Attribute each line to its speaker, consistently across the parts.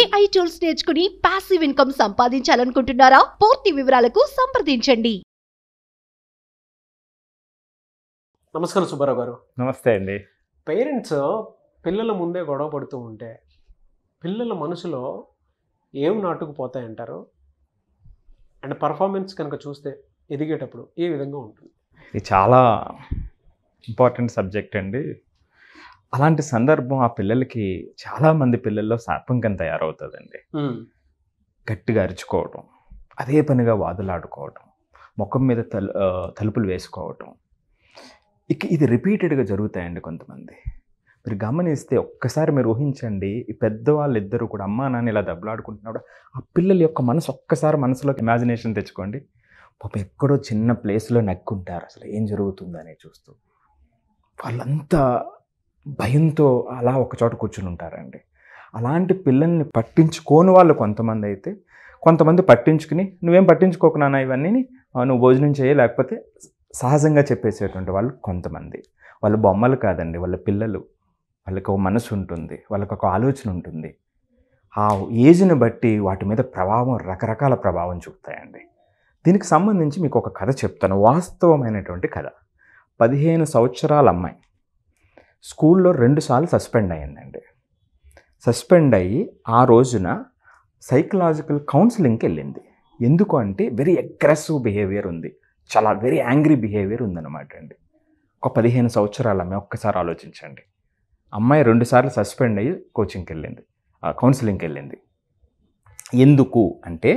Speaker 1: AI tools నేర్చుకుని passive income సంపాదించాలనుకుంటున్నారా పూర్తి వివరాలకు సంప్రదించండి
Speaker 2: నమస్కారం సుబ్బారావు గారు నమస్తే అండి పేరెంట్స్ పిల్లల ముందే గొడవ పడుతూ ఉంటే పిల్లల మనసులో ఏం నాటుకుపోతాయంటారు అండ్ పర్ఫార్మెన్స్ కనుక చూస్తే ఎదిగేటప్పుడు ఏ విధంగా ఉంటుంది
Speaker 1: ఇది చాలా ఇంపార్టెంట్ సబ్జెక్ట్ అండి అలాంటి సందర్భం ఆ పిల్లలకి చాలామంది పిల్లల్లో శాపం తయారవుతుందండి గట్టిగా అరుచుకోవటం అదే పనిగా వాదులాడుకోవటం ముఖం మీద తలు తలుపులు వేసుకోవటం ఇక ఇది రిపీటెడ్గా జరుగుతాయండి కొంతమంది మీరు గమనిస్తే ఒక్కసారి మీరు ఊహించండి ఈ పెద్దవాళ్ళు ఇద్దరు కూడా అమ్మా నాన్న ఇలా దెబ్బలాడుకుంటున్నాడు ఆ పిల్లల యొక్క మనసు ఒక్కసారి మనసులోకి ఇమాజినేషన్ తెచ్చుకోండి పాప ఎక్కడో చిన్న ప్లేస్లో నక్కుంటారు అసలు ఏం జరుగుతుందని చూస్తూ వాళ్ళంతా భయంతో అలా ఒకచోట కూర్చుని ఉంటారండి అలాంటి పిల్లల్ని పట్టించుకోని వాళ్ళు కొంతమంది అయితే కొంతమంది పట్టించుకుని నువ్వేం పట్టించుకోకు ఇవన్నీ నువ్వు భోజనం చేయ లేకపోతే సహజంగా చెప్పేసేటువంటి వాళ్ళు కొంతమంది వాళ్ళ బొమ్మలు కాదండి వాళ్ళ పిల్లలు వాళ్ళకి ఒక మనసు ఉంటుంది వాళ్ళకి ఒక ఆలోచన ఉంటుంది ఆ ఏజ్ని బట్టి వాటి మీద ప్రభావం రకరకాల ప్రభావం చూపుతాయండి దీనికి సంబంధించి మీకు ఒక కథ చెప్తాను వాస్తవమైనటువంటి కథ పదిహేను సంవత్సరాల అమ్మాయి స్కూల్లో రెండుసార్లు సస్పెండ్ అయ్యిందండి సస్పెండ్ అయ్యి ఆ రోజున సైకలాజికల్ కౌన్సిలింగ్కి వెళ్ళింది ఎందుకు అంటే వెరీ అగ్రెసివ్ బిహేవియర్ ఉంది చాలా వెరీ యాంగ్రీ బిహేవియర్ ఉందన్నమాట అండి ఒక పదిహేను సంవత్సరాల అమ్మాయి ఒక్కసారి ఆలోచించండి అమ్మాయి రెండుసార్లు సస్పెండ్ అయ్యి కోచింగ్కి వెళ్ళింది కౌన్సిలింగ్కి వెళ్ళింది ఎందుకు అంటే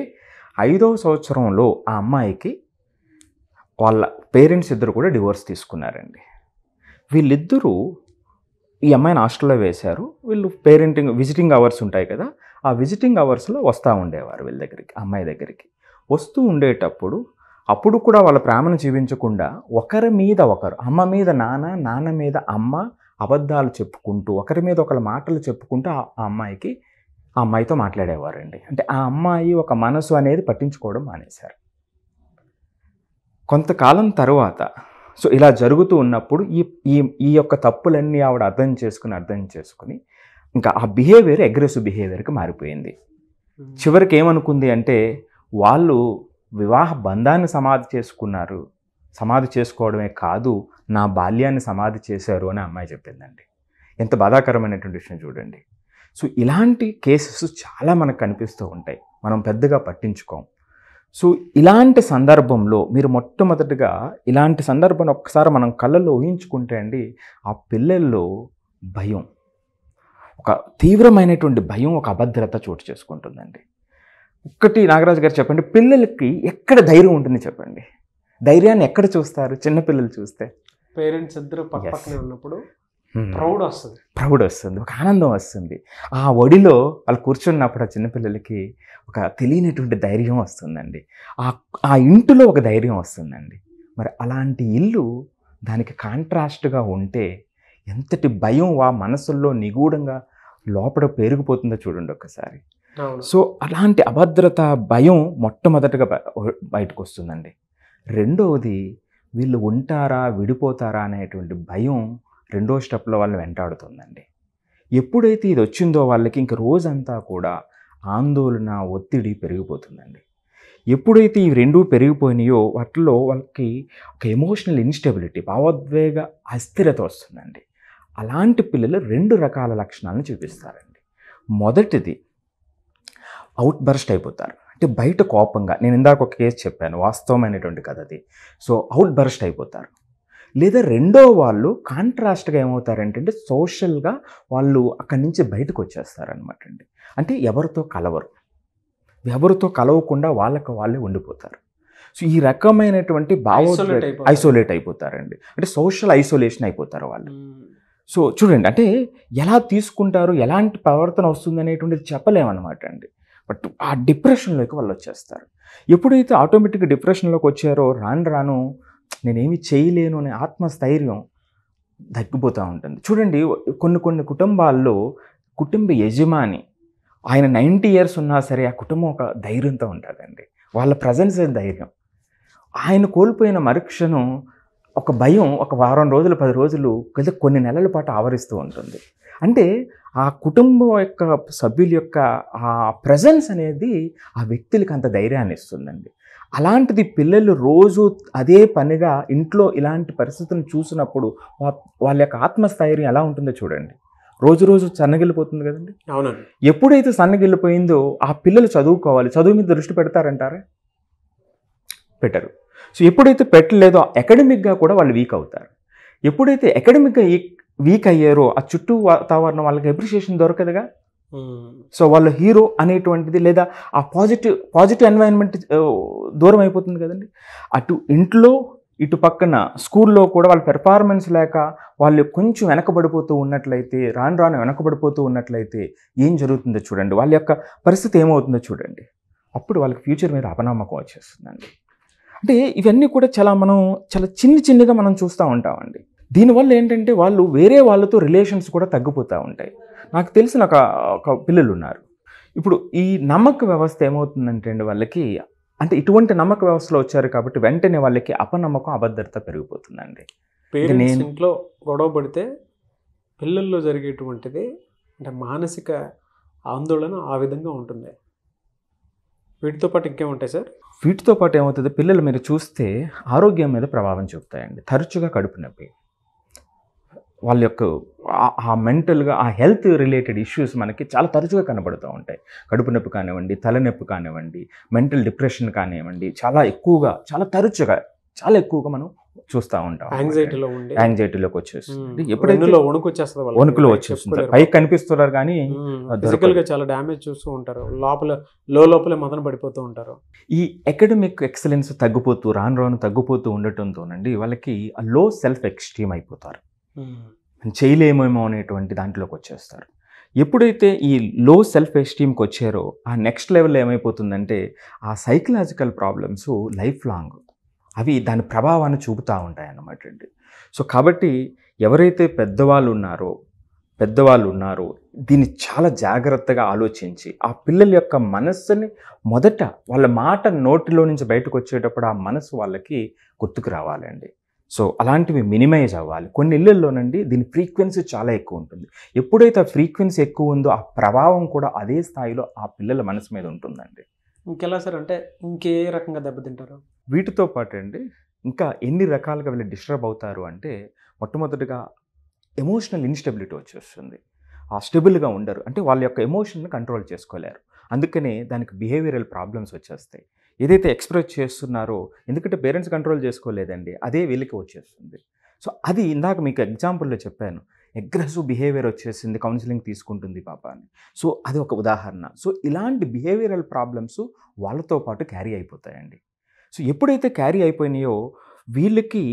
Speaker 1: ఐదవ సంవత్సరంలో ఆ అమ్మాయికి వాళ్ళ పేరెంట్స్ ఇద్దరు కూడా డివోర్స్ తీసుకున్నారండి వీళ్ళిద్దరూ ఈ అమ్మాయిని హాస్టల్లో వేశారు వీళ్ళు పేరెంటింగ్ విజిటింగ్ అవర్స్ ఉంటాయి కదా ఆ విజిటింగ్ అవర్స్లో వస్తూ ఉండేవారు వీళ్ళ దగ్గరికి అమ్మాయి దగ్గరికి వస్తూ ఉండేటప్పుడు అప్పుడు కూడా వాళ్ళ ప్రేమను చూపించకుండా ఒకరి మీద ఒకరు అమ్మ మీద నాన్న నాన్న మీద అమ్మ అబద్ధాలు చెప్పుకుంటూ ఒకరి మీద ఒకళ్ళ మాటలు చెప్పుకుంటూ ఆ అమ్మాయికి ఆ అమ్మాయితో మాట్లాడేవారండి అంటే ఆ అమ్మాయి ఒక మనసు అనేది పట్టించుకోవడం మానేశారు కొంతకాలం తర్వాత సో ఇలా జరుగుతూ ఉన్నప్పుడు ఈ ఈ ఈ యొక్క తప్పులన్నీ ఆవిడ అర్థం చేసుకుని అర్థం చేసుకుని ఇంకా ఆ బిహేవియర్ అగ్రెసివ్ బిహేవియర్కి మారిపోయింది చివరికి ఏమనుకుంది అంటే వాళ్ళు వివాహ బంధాన్ని సమాధి చేసుకున్నారు సమాధి చేసుకోవడమే కాదు నా బాల్యాన్ని సమాధి చేశారు అని అమ్మాయి చెప్పిందండి ఎంత బాధాకరమైనటువంటి విషయం చూడండి సో ఇలాంటి కేసెస్ చాలా మనకు కనిపిస్తూ ఉంటాయి మనం పెద్దగా పట్టించుకోము సో ఇలాంటి సందర్భంలో మీరు మొట్టమొదటిగా ఇలాంటి సందర్భాన్ని ఒక్కసారి మనం కళ్ళల్లో ఊహించుకుంటే అండి ఆ పిల్లల్లో భయం ఒక తీవ్రమైనటువంటి భయం ఒక అభద్రత చోటు చేసుకుంటుందండి ఒక్కటి నాగరాజు గారు చెప్పండి పిల్లలకి ఎక్కడ ధైర్యం ఉంటుంది చెప్పండి ధైర్యాన్ని ఎక్కడ చూస్తారు చిన్నపిల్లలు చూస్తే
Speaker 2: పేరెంట్స్ ఇద్దరు పక్కనే ఉన్నప్పుడు ప్రౌడ్ వస్తుంది
Speaker 1: ప్రౌడ్ వస్తుంది ఒక ఆనందం వస్తుంది ఆ ఒడిలో వాళ్ళు కూర్చున్నప్పుడు ఆ చిన్నపిల్లలకి ఒక తెలియనటువంటి ధైర్యం వస్తుందండి ఆ ఆ ఇంటిలో ఒక ధైర్యం వస్తుందండి మరి అలాంటి ఇల్లు దానికి కాంట్రాస్ట్గా ఉంటే ఎంతటి భయం ఆ మనసుల్లో నిగూఢంగా లోపల పెరిగిపోతుందో చూడండి ఒక్కసారి సో అలాంటి అభద్రత భయం మొట్టమొదటగా బయటకు వస్తుందండి రెండవది వీళ్ళు ఉంటారా విడిపోతారా అనేటువంటి భయం రెండో స్టెప్లో వాళ్ళని వెంటాడుతుందండి ఎప్పుడైతే ఇది వచ్చిందో వాళ్ళకి ఇంక రోజంతా కూడా ఆందోళన ఒత్తిడి పెరిగిపోతుందండి ఎప్పుడైతే ఈ రెండూ పెరిగిపోయినాయో వాటిలో వాళ్ళకి ఒక ఎమోషనల్ ఇన్స్టెబిలిటీ భావోద్వేగ అస్థిరత వస్తుందండి అలాంటి పిల్లలు రెండు రకాల లక్షణాలను చూపిస్తారండి మొదటిది అవుట్ బర్స్ట్ అయిపోతారు అంటే బయట కోపంగా నేను ఇందాక ఒక కేసు చెప్పాను వాస్తవమైనటువంటి కథది సో అవుట్ బర్స్ట్ అయిపోతారు లేదా రెండో వాళ్ళు కాంట్రాస్ట్గా ఏమవుతారంటే సోషల్గా వాళ్ళు అక్కడి నుంచి బయటకు వచ్చేస్తారనమాట అండి అంటే ఎవరితో కలవరు ఎవరితో కలవకుండా వాళ్ళకు వాళ్ళే ఉండిపోతారు సో ఈ రకమైనటువంటి భావోద్వేగ ఐసోలేట్ అయిపోతారండి అంటే సోషల్ ఐసోలేషన్ అయిపోతారు వాళ్ళు hmm. సో చూడండి అంటే ఎలా తీసుకుంటారు ఎలాంటి ప్రవర్తన వస్తుంది అనేటువంటిది చెప్పలేమన్నమాట అండి బట్ ఆ డిప్రెషన్లోకి వాళ్ళు వచ్చేస్తారు ఎప్పుడైతే ఆటోమేటిక్గా డిప్రెషన్లోకి వచ్చారో రాను రాను నేనేమి చేయలేను అనే ఆత్మస్థైర్యం తగ్గిపోతూ ఉంటుంది చూడండి కొన్ని కొన్ని కుటుంబాల్లో కుటుంబ యజమాని ఆయన నైంటీ ఇయర్స్ ఉన్నా సరే ఆ కుటుంబం ఒక ధైర్యంతో ఉంటుందండి వాళ్ళ ప్రజెన్స్ ధైర్యం ఆయన కోల్పోయిన మరుక్షను ఒక భయం ఒక వారం రోజులు పది రోజులు కలిసి కొన్ని నెలల పాటు ఆవరిస్తూ ఉంటుంది అంటే ఆ కుటుంబం యొక్క సభ్యుల యొక్క ఆ ప్రజెన్స్ అనేది ఆ వ్యక్తులకి అంత ధైర్యాన్ని ఇస్తుందండి అలాంటిది పిల్లలు రోజు అదే పనిగా ఇంట్లో ఇలాంటి పరిస్థితులను చూసినప్పుడు వాళ్ళ యొక్క ఆత్మస్థైర్యం ఎలా ఉంటుందో చూడండి రోజు రోజు సన్నగిల్లిపోతుంది కదండి అవునండి ఎప్పుడైతే సన్నగిల్లిపోయిందో ఆ పిల్లలు చదువుకోవాలి చదువు మీద దృష్టి పెడతారంటారా పెట్టరు సో ఎప్పుడైతే పెట్టలేదో అకాడమిక్గా కూడా వాళ్ళు వీక్ అవుతారు ఎప్పుడైతే అకాడమిక్గా వీక్ అయ్యారో ఆ చుట్టూ వాతావరణం వాళ్ళకి అప్రిషియేషన్ దొరకదుగా సో వాళ్ళ హీరో అనేటువంటిది లేదా ఆ పాజిటివ్ పాజిటివ్ ఎన్వైరన్మెంట్ దూరం అయిపోతుంది కదండి అటు ఇంట్లో ఇటు పక్కన స్కూల్లో కూడా వాళ్ళ పెర్ఫార్మెన్స్ లేక వాళ్ళు కొంచెం వెనకబడిపోతూ ఉన్నట్లయితే రాను రాను వెనకబడిపోతూ ఉన్నట్లయితే ఏం జరుగుతుందో చూడండి వాళ్ళ యొక్క పరిస్థితి ఏమవుతుందో చూడండి అప్పుడు వాళ్ళకి ఫ్యూచర్ మీద అపనమ్మకం వచ్చేస్తుందండి అంటే ఇవన్నీ కూడా చాలా మనం చాలా చిన్ని చిన్నగా మనం చూస్తూ ఉంటామండి దీనివల్ల ఏంటంటే వాళ్ళు వేరే వాళ్ళతో రిలేషన్స్ కూడా తగ్గిపోతూ ఉంటాయి నాకు తెలిసి నాకు ఒక పిల్లలు ఉన్నారు ఇప్పుడు ఈ నమ్మక వ్యవస్థ ఏమవుతుందంటే అండి వాళ్ళకి అంటే ఇటువంటి నమ్మక వ్యవస్థలో వచ్చారు కాబట్టి వెంటనే వాళ్ళకి అపనమ్మకం అభద్రత పెరిగిపోతుందండి నేను
Speaker 2: ఇంట్లో గొడవ పడితే పిల్లల్లో జరిగేటువంటిది అంటే మానసిక ఆందోళన ఆ విధంగా ఉంటుంది వీటితో పాటు ఇంకేముంటాయి సార్
Speaker 1: వీటితో పాటు ఏమవుతుంది పిల్లలు మీరు చూస్తే ఆరోగ్యం మీద ప్రభావం చూపుతాయండి తరచుగా కడుపు నొప్పి వాళ్ళ యొక్క ఆ మెంటల్గా ఆ హెల్త్ రిలేటెడ్ ఇష్యూస్ మనకి చాలా తరచుగా కనబడుతూ ఉంటాయి కడుపు నొప్పి కానివ్వండి తలనొప్పి కానివ్వండి మెంటల్ డిప్రెషన్ కానివ్వండి చాలా ఎక్కువగా చాలా తరచుగా చాలా ఎక్కువగా మనం చూస్తూ ఉంటాం యాంగ్జైటీలో ఉండి యాంగ్జైటీలోకి వచ్చేస్తుంది ఎప్పుడైతే వణుకు వచ్చేస్తుంది వణుకులో వచ్చేస్తుంది పైకి కనిపిస్తున్నారు కానీ ఫిజికల్గా
Speaker 2: చాలా డ్యామేజ్ చూస్తూ ఉంటారు లోపల లో లోపలే మదన పడిపోతూ ఉంటారు
Speaker 1: ఈ అకాడమిక్ ఎక్సలెన్స్ తగ్గిపోతూ రాను రాను తగ్గిపోతూ ఉండటంతోనండి వాళ్ళకి లో సెల్ఫ్ ఎక్స్ట్రీమ్ అయిపోతారు చేయలేమేమో అనేటువంటి దాంట్లోకి వచ్చేస్తారు ఎప్పుడైతే ఈ లో సెల్ఫ్ ఎస్టీమ్కి వచ్చారో ఆ నెక్స్ట్ లెవెల్ ఏమైపోతుందంటే ఆ సైకలాజికల్ ప్రాబ్లమ్స్ లైఫ్ లాంగ్ అవి దాని ప్రభావాన్ని చూపుతూ ఉంటాయి అన్నమాట అండి సో కాబట్టి ఎవరైతే పెద్దవాళ్ళు ఉన్నారో పెద్దవాళ్ళు ఉన్నారో దీన్ని చాలా జాగ్రత్తగా ఆలోచించి ఆ పిల్లల యొక్క మనస్సుని మొదట వాళ్ళ మాట నోటిలో నుంచి బయటకు వచ్చేటప్పుడు ఆ మనసు వాళ్ళకి గుర్తుకు రావాలండి సో అలాంటివి మినిమైజ్ అవ్వాలి కొన్ని ఇళ్ళల్లోనండి దీని ఫ్రీక్వెన్సీ చాలా ఎక్కువ ఉంటుంది ఎప్పుడైతే ఆ ఫ్రీక్వెన్సీ ఎక్కువ ఉందో ఆ ప్రభావం కూడా అదే స్థాయిలో ఆ పిల్లల మనసు మీద ఉంటుందండి
Speaker 2: ఇంకెలా సార్ అంటే ఇంకే రకంగా దెబ్బతింటారు
Speaker 1: వీటితో పాటు అండి ఇంకా ఎన్ని రకాలుగా వీళ్ళు డిస్టర్బ్ అవుతారు అంటే మొట్టమొదటిగా ఎమోషనల్ ఇన్స్టెబిలిటీ వచ్చేస్తుంది ఆ స్టెబుల్గా ఉండరు అంటే వాళ్ళ యొక్క ఎమోషన్ని కంట్రోల్ చేసుకోలేరు అందుకనే దానికి బిహేవియరల్ ప్రాబ్లమ్స్ వచ్చేస్తాయి ఏదైతే ఎక్స్ప్రెస్ చేస్తున్నారో ఎందుకంటే పేరెంట్స్ కంట్రోల్ చేసుకోలేదండి అదే వీళ్ళకి వచ్చేస్తుంది సో అది ఇందాక మీకు ఎగ్జాంపుల్లో చెప్పాను అగ్రెసివ్ బిహేవియర్ వచ్చేసింది కౌన్సిలింగ్ తీసుకుంటుంది పాప అని సో అది ఒక ఉదాహరణ సో ఇలాంటి బిహేవియరల్ ప్రాబ్లమ్స్ వాళ్ళతో పాటు క్యారీ అయిపోతాయండి సో ఎప్పుడైతే క్యారీ అయిపోయినాయో వీళ్ళకి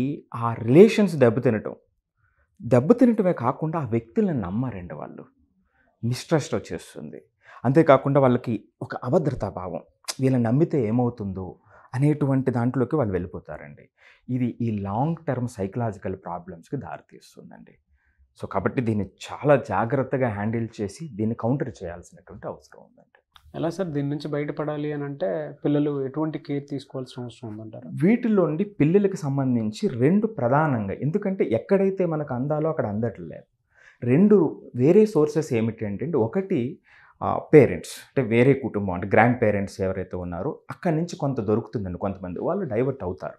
Speaker 1: ఆ రిలేషన్స్ దెబ్బతినటం దెబ్బతినటమే కాకుండా ఆ వ్యక్తులను నమ్మరండి వాళ్ళు మిస్ట్రస్ట్ వచ్చేస్తుంది అంతేకాకుండా వాళ్ళకి ఒక అభద్రతా భావం వీళ్ళని నమ్మితే ఏమవుతుందో అనేటువంటి దాంట్లోకి వాళ్ళు వెళ్ళిపోతారండి ఇది ఈ లాంగ్ టర్మ్ సైకలాజికల్ ప్రాబ్లమ్స్కి దారితీస్తుందండి సో కాబట్టి దీన్ని చాలా జాగ్రత్తగా హ్యాండిల్ చేసి దీన్ని కౌంటర్ చేయాల్సినటువంటి అవసరం ఉందండి
Speaker 2: ఎలా సార్ దీని నుంచి బయటపడాలి అని అంటే పిల్లలు ఎటువంటి కేర్ తీసుకోవాల్సిన అవసరం ఉందంటారు
Speaker 1: వీటిలోండి పిల్లలకి సంబంధించి రెండు ప్రధానంగా ఎందుకంటే ఎక్కడైతే మనకు అందాలో అక్కడ అందట్లేదు రెండు వేరే సోర్సెస్ ఏమిటి అంటే ఒకటి పేరెంట్స్ అంటే వేరే కుటుంబం అంటే గ్రాండ్ పేరెంట్స్ ఎవరైతే ఉన్నారో అక్కడి నుంచి కొంత దొరుకుతుందండి కొంతమంది వాళ్ళు డైవర్ట్ అవుతారు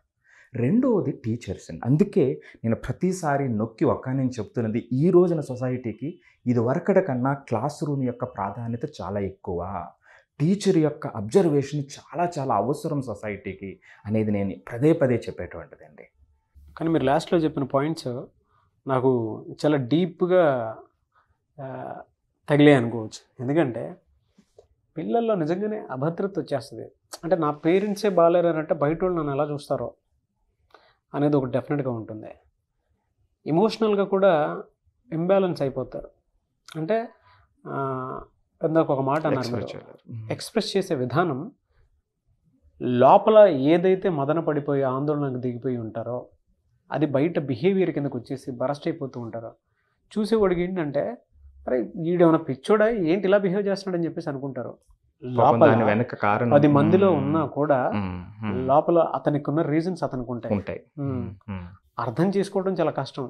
Speaker 1: రెండవది టీచర్స్ అండి అందుకే నేను ప్రతిసారి నొక్కి ఒక్క నేను చెప్తున్నది ఈ రోజున సొసైటీకి ఇది కన్నా క్లాస్ రూమ్ యొక్క ప్రాధాన్యత చాలా ఎక్కువ టీచర్ యొక్క అబ్జర్వేషన్ చాలా చాలా అవసరం సొసైటీకి అనేది నేను పదే పదే చెప్పేటువంటిదండి కానీ మీరు లాస్ట్లో చెప్పిన పాయింట్స్ నాకు చాలా
Speaker 2: డీప్గా తగిలే అనుకోవచ్చు ఎందుకంటే పిల్లల్లో నిజంగానే అభద్రత వచ్చేస్తుంది అంటే నా పేరెంట్సే బాగాలేరు అంటే బయట వాళ్ళు నన్ను ఎలా చూస్తారో అనేది ఒక డెఫినెట్గా ఉంటుంది ఎమోషనల్గా కూడా ఇంబ్యాలెన్స్ అయిపోతారు అంటే ఇందాక ఒక మాట అన్నారు ఎక్స్ప్రెస్ చేసే విధానం లోపల ఏదైతే మదన పడిపోయి ఆందోళనకు దిగిపోయి ఉంటారో అది బయట బిహేవియర్ కిందకు వచ్చేసి బరస్ట్ అయిపోతూ ఉంటారో చూసేవాడికి ఏంటంటే అరే వీడేమైనా పిచ్చోడా ఏంటి ఇలా బిహేవ్ చేస్తున్నాడని చెప్పేసి అనుకుంటారు లోపల వెనక కారణం పది మందిలో ఉన్నా కూడా లోపల అతనికి ఉన్న రీజన్స్ అతనికి ఉంటాయి ఉంటాయి అర్థం చేసుకోవడం చాలా కష్టం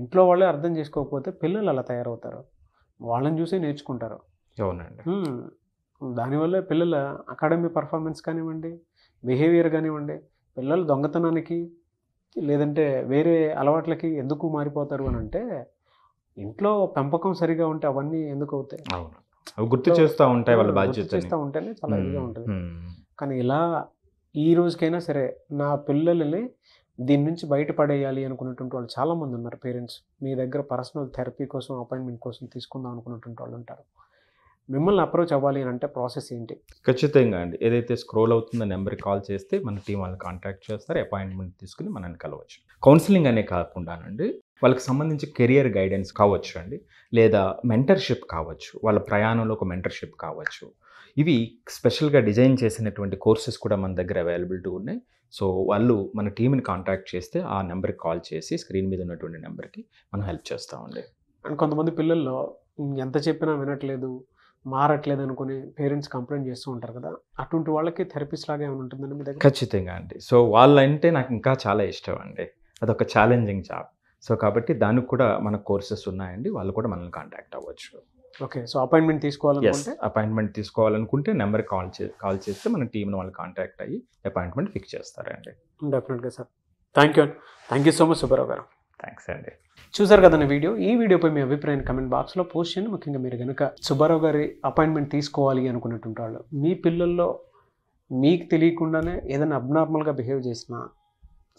Speaker 2: ఇంట్లో వాళ్ళే అర్థం చేసుకోకపోతే పిల్లలు అలా తయారవుతారు వాళ్ళని చూసే నేర్చుకుంటారు అవునండి దానివల్ల పిల్లల అకాడమీ పర్ఫార్మెన్స్ కానివ్వండి బిహేవియర్ కానివ్వండి పిల్లలు దొంగతనానికి లేదంటే వేరే అలవాట్లకి ఎందుకు మారిపోతారు అని అంటే ఇంట్లో పెంపకం సరిగా ఉంటే అవన్నీ ఎందుకు అవుతాయి అవును
Speaker 1: అవి గుర్తు చేస్తూ ఉంటాయి వాళ్ళు బాధ్యత చేస్తూ ఉంటేనే చాలా ఇదిగా ఉంటుంది
Speaker 2: కానీ ఇలా ఈ రోజుకైనా సరే నా పిల్లల్ని దీని నుంచి బయటపడేయాలి అనుకున్నటువంటి వాళ్ళు చాలామంది ఉన్నారు పేరెంట్స్ మీ దగ్గర పర్సనల్ థెరపీ కోసం అపాయింట్మెంట్ కోసం తీసుకుందాం అనుకున్నటువంటి వాళ్ళు ఉంటారు మిమ్మల్ని అప్రోచ్ అవ్వాలి అని
Speaker 1: అంటే ప్రాసెస్ ఏంటి ఖచ్చితంగా అండి ఏదైతే స్క్రోల్ అవుతుందో నెంబర్కి కాల్ చేస్తే మన టీం వాళ్ళని కాంటాక్ట్ చేస్తారు అపాయింట్మెంట్ తీసుకుని మనల్ని కలవచ్చు కౌన్సిలింగ్ అనే కాకుండానండి వాళ్ళకి సంబంధించి కెరియర్ గైడెన్స్ కావచ్చు అండి లేదా మెంటర్షిప్ కావచ్చు వాళ్ళ ప్రయాణంలో ఒక మెంటర్షిప్ కావచ్చు ఇవి స్పెషల్గా డిజైన్ చేసినటువంటి కోర్సెస్ కూడా మన దగ్గర అవైలబిలిటీ ఉన్నాయి సో వాళ్ళు మన టీంని కాంటాక్ట్ చేస్తే ఆ నెంబర్కి కాల్ చేసి స్క్రీన్ మీద ఉన్నటువంటి నెంబర్కి మనం హెల్ప్ చేస్తామండి
Speaker 2: అండ్ కొంతమంది పిల్లల్లో ఎంత చెప్పినా వినట్లేదు మారట్లేదు అనుకుని పేరెంట్స్ కంప్లైంట్ చేస్తూ ఉంటారు కదా అటువంటి వాళ్ళకి థెరపీస్ లాగా ఏమైనా ఉంటుందండి మీ దగ్గర ఖచ్చితంగా
Speaker 1: అండి సో వాళ్ళంటే నాకు ఇంకా చాలా ఇష్టం అండి అదొక ఛాలెంజింగ్ జాబ్ సో కాబట్టి దానికి కూడా మన కోర్సెస్ ఉన్నాయండి వాళ్ళు కూడా మనల్ని కాంటాక్ట్ అవ్వచ్చు ఓకే సో అపాయింట్మెంట్ తీసుకోవాలనుకుంటే అపాయింట్మెంట్ తీసుకోవాలనుకుంటే నెంబర్ కాల్ చే కాల్ చేస్తే మన టీంని వాళ్ళు కాంటాక్ట్ అయ్యి అపాయింట్మెంట్ ఫిక్స్ చేస్తారండి డెఫినెట్గా sir thank you thank you so much Subbarao garu thanks అండి చూసారు కదండి వీడియో
Speaker 2: ఈ వీడియోపై మీ అభిప్రాయాన్ని కమెంట్ బాక్స్లో పోస్ట్ చేయండి ముఖ్యంగా మీరు కనుక సుబ్బారావు గారి అపాయింట్మెంట్ తీసుకోవాలి అనుకున్నటువంటి వాళ్ళు మీ పిల్లల్లో మీకు తెలియకుండానే ఏదైనా అబ్నార్మల్గా బిహేవ్ చేసినా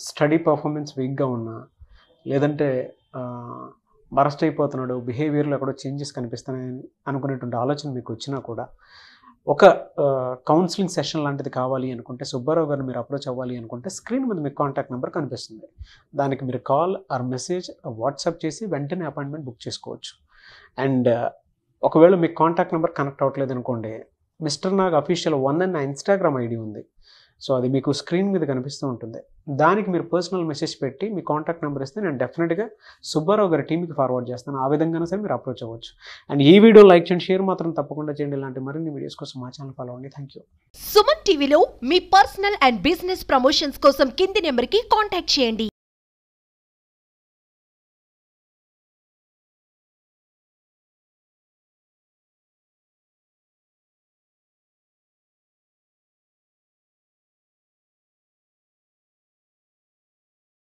Speaker 2: స్టడీ పర్ఫార్మెన్స్ వీక్గా ఉన్నా లేదంటే బరస్ట్ అయిపోతున్నాడు బిహేవియర్లో ఎక్కడో చేంజెస్ కనిపిస్తున్నాయని అనుకునేటువంటి ఆలోచన మీకు వచ్చినా కూడా ఒక కౌన్సిలింగ్ సెషన్ లాంటిది కావాలి అనుకుంటే సుబ్బారావు గారిని మీరు అప్రోచ్ అవ్వాలి అనుకుంటే స్క్రీన్ మీద మీకు కాంటాక్ట్ నెంబర్ కనిపిస్తుంది దానికి మీరు కాల్ ఆర్ మెసేజ్ వాట్సాప్ చేసి వెంటనే అపాయింట్మెంట్ బుక్ చేసుకోవచ్చు అండ్ ఒకవేళ మీకు కాంటాక్ట్ నెంబర్ కనెక్ట్ అవ్వట్లేదు అనుకోండి mister Nag official one and నా ఇన్స్టాగ్రామ్ ఐడి ఉంది సో అది మీకు స్క్రీన్ మీద కనిపిస్తూ ఉంటుంది దానికి మీరు పర్సనల్ మెసేజ్ పెట్టి మీ కాంటాక్ట్ నెంబర్ ఇస్తే నేను డెఫినెట్గా సుబ్బారావు గారి టీమ్కి ఫార్వర్డ్ చేస్తాను ఆ విధంగానే సరే మీరు అప్రోచ్ అవ్వచ్చు అండ్ ఈ వీడియో లైక్ చేయండి షేర్ మాత్రం తప్పకుండా చేయండి ఇలాంటి మరిన్ని వీడియోస్ కోసం మా ఛానల్ ఫాలో అవ్వండి థ్యాంక్ యూ
Speaker 1: సుమన్ టీవీలో మీ పర్సనల్ అండ్ బిజినెస్ ప్రమోషన్స్ కోసం కింది నెంబర్కి కాంటాక్ట్ చేయండి